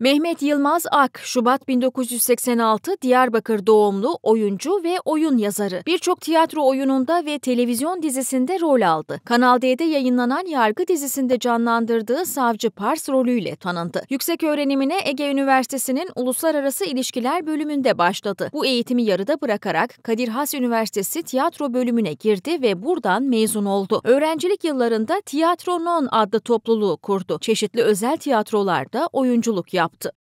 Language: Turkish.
Mehmet Yılmaz Ak, Şubat 1986 Diyarbakır doğumlu oyuncu ve oyun yazarı. Birçok tiyatro oyununda ve televizyon dizisinde rol aldı. Kanal D'de yayınlanan Yargı dizisinde canlandırdığı savcı Pars rolüyle tanındı. Yüksek öğrenimine Ege Üniversitesi'nin Uluslararası İlişkiler bölümünde başladı. Bu eğitimi yarıda bırakarak Kadir Has Üniversitesi tiyatro bölümüne girdi ve buradan mezun oldu. Öğrencilik yıllarında Tiyatro Non adlı topluluğu kurdu. Çeşitli özel tiyatrolarda oyunculuk yaptı helped